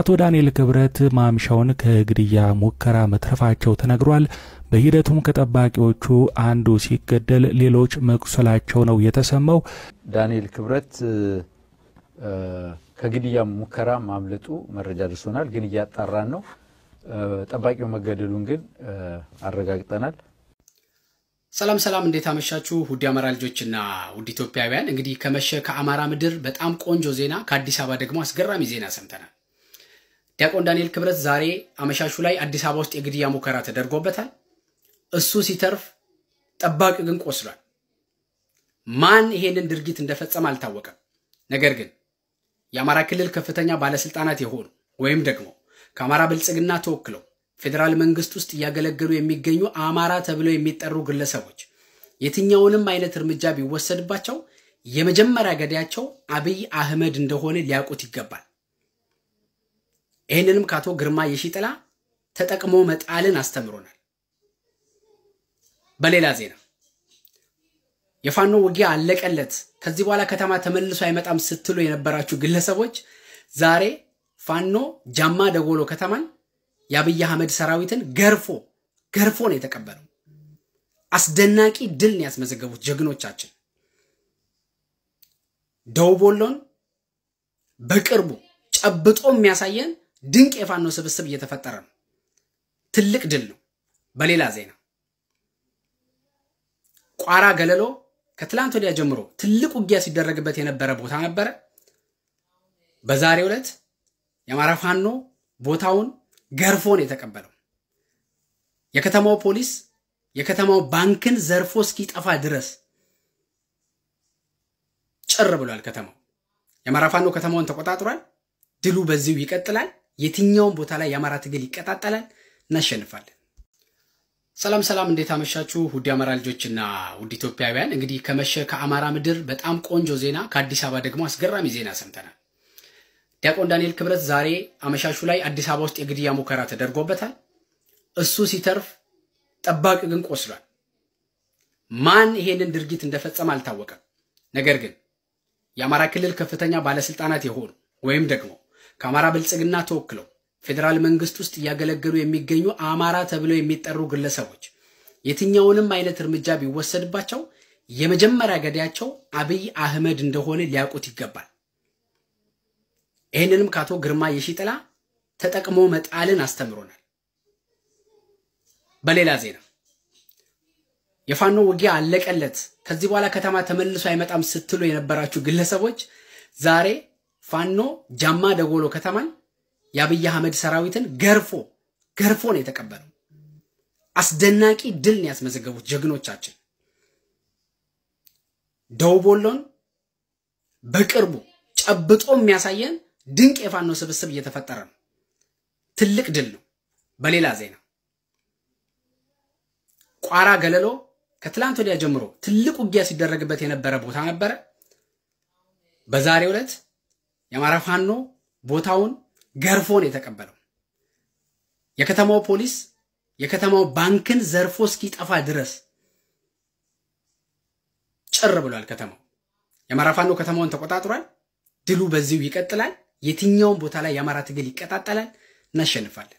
አቶ ዳንኤል ክብረት ማምሻውን ከግድያ ሙከራ መትረፋቸው ተነግሯል። በሂደቱም ከጠባቂዎቹ አንዱ ሲገደል ሌሎች መቁሰላቸው ነው የተሰማው። ዳንኤል ክብረት ከግድያ ሙከራ ማምለጡ መረጃ ደርሶናል፣ ግን እያጣራን ነው። ጠባቂው መገደሉን ግን አረጋግጠናል። ሰላም ሰላም፣ እንዴት አመሻችሁ ውድ አማራ ልጆችና ውድ ኢትዮጵያውያን። እንግዲህ ከመሸ ከአማራ ምድር በጣም ቆንጆ ዜና፣ ከአዲስ አበባ ደግሞ አስገራሚ ዜና ሰምተናል። ዲያቆን ዳንኤል ክብረት ዛሬ አመሻሹ ላይ አዲስ አበባ ውስጥ የግድያ ሙከራ ተደርጎበታል። እሱ ሲተርፍ ጠባቂ ግን ቆስሏል። ማን ይሄንን ድርጊት እንደፈጸመ አልታወቀም። ነገር ግን የአማራ ክልል ከፍተኛ ባለስልጣናት የሆኑ ወይም ደግሞ ከአማራ ብልጽግና ተወክለው ፌዴራል መንግስት ውስጥ እያገለገሉ የሚገኙ አማራ ተብለው የሚጠሩ ግለሰቦች የትኛውንም አይነት እርምጃ ቢወሰድባቸው የመጀመሪያ ገዳያቸው አብይ አህመድ እንደሆነ ሊያውቁት ይገባል። ይህንንም ከአቶ ግርማ የሺጥላ ተጠቅሞ መጣልን አስተምሮናል። በሌላ ዜና የፋኖ ውጊያ አለቀለት፣ ከዚህ በኋላ ከተማ ተመልሶ አይመጣም ስትሉ የነበራችሁ ግለሰቦች ዛሬ ፋኖ ጃማ ደጎሎ ከተማን የአብይ አህመድ ሰራዊትን ገርፎ ገርፎ ነው የተቀበለው። አስደናቂ ድል ነው ያስመዘገቡት ጀግኖቻችን። ደቡብ ወሎን በቅርቡ ጨብጦ የሚያሳየን ድንቅ የፋኖ ስብስብ እየተፈጠረ ነው። ትልቅ ድል ነው። በሌላ ዜና ቋራ ገለሎ ከትላንት ወዲያ ጀምሮ ትልቅ ውጊያ ሲደረግበት የነበረ ቦታ ነበረ። በዛሬ ዕለት የአማራ ፋኖ ቦታውን ገርፎ ነው የተቀበለው። የከተማው ፖሊስ የከተማው ባንክን ዘርፎ እስኪጠፋ ድረስ ጭር ብሏል ከተማው። የአማራ ፋኖ ከተማውን ተቆጣጥሯል። ድሉ በዚሁ ይቀጥላል። የትኛውም ቦታ ላይ የአማራ ትግል ይቀጣጠላል፣ እናሸንፋለን። ሰላም ሰላም፣ እንዴት አመሻችሁ ውድ የአማራ ልጆችና ውድ ኢትዮጵያውያን። እንግዲህ ከመሸ ከአማራ ምድር በጣም ቆንጆ ዜና፣ ከአዲስ አበባ ደግሞ አስገራሚ ዜና ሰምተናል። ዲያቆን ዳንኤል ክብረት ዛሬ አመሻሹ ላይ አዲስ አበባ ውስጥ የግድያ ሙከራ ተደርጎበታል። እሱ ሲተርፍ ጠባቂ ግን ቆስሏል። ማን ይሄንን ድርጊት እንደፈጸመ አልታወቀም። ነገር ግን የአማራ ክልል ከፍተኛ ባለስልጣናት የሆኑ ወይም ደግሞ ከአማራ ብልጽግና ተወክለው ፌዴራል መንግስት ውስጥ እያገለገሉ የሚገኙ አማራ ተብለው የሚጠሩ ግለሰቦች የትኛውንም አይነት እርምጃ ቢወሰድባቸው የመጀመሪያ ገዳያቸው አብይ አህመድ እንደሆነ ሊያውቁት ይገባል። ይህንንም ከአቶ ግርማ የሺጥላ ተጠቅሞ መጣልን አስተምሮናል። በሌላ ዜና የፋኖ ውጊያ አለቀለት፣ ከዚህ በኋላ ከተማ ተመልሶ አይመጣም ስትሉ የነበራችሁ ግለሰቦች ዛሬ ፋኖ ጃማ ደጎሎ ከተማን የአብይ አህመድ ሰራዊትን ገርፎ ገርፎ ነው የተቀበለው። አስደናቂ ድል ነው ያስመዘገቡት ጀግኖቻችን። ደቡብ ወሎን በቅርቡ ጨብጦ የሚያሳየን ድንቅ የፋኖ ስብስብ እየተፈጠረ ነው። ትልቅ ድል ነው። በሌላ ዜና ቋራ ገለሎ ከትላንት ወዲያ ጀምሮ ትልቅ ውጊያ ሲደረግበት የነበረ ቦታ ነበረ። በዛሬ ዕለት የአማራ ፋኖ ቦታውን ገርፎ የተቀበለው። የከተማው ፖሊስ የከተማው ባንክን ዘርፎ እስኪጠፋ ድረስ ጭር ብሏል ከተማው። የአማራ ፋኖ ከተማውን ተቆጣጥሯል። ድሉ በዚሁ ይቀጥላል። የትኛውም ቦታ ላይ የአማራ ትግል ይቀጣጠላል። እናሸንፋለን።